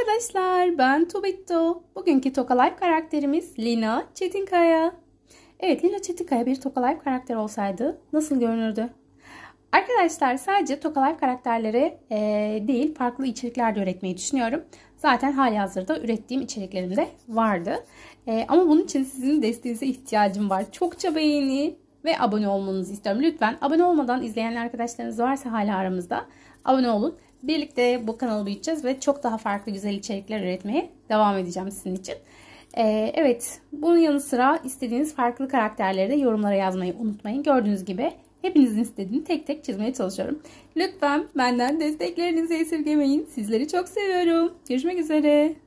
arkadaşlar ben Tubitto. Bugünkü Tokalife karakterimiz Lina Çetinkaya. Evet Lina Çetinkaya bir Tokalife karakter olsaydı nasıl görünürdü? Arkadaşlar sadece Tokalife karakterleri e, değil farklı içerikler de üretmeyi düşünüyorum. Zaten hali hazırda ürettiğim içeriklerim de vardı. E, ama bunun için sizin desteğinize ihtiyacım var. Çokça beğeni ve abone olmanızı istiyorum. Lütfen abone olmadan izleyen arkadaşlarınız varsa hala aramızda abone olun. Birlikte bu kanalı büyüteceğiz ve çok daha farklı güzel içerikler üretmeye devam edeceğim sizin için. Ee, evet bunun yanı sıra istediğiniz farklı karakterleri de yorumlara yazmayı unutmayın. Gördüğünüz gibi hepinizin istediğini tek tek çizmeye çalışıyorum. Lütfen benden desteklerinizi esirgemeyin. Sizleri çok seviyorum. Görüşmek üzere.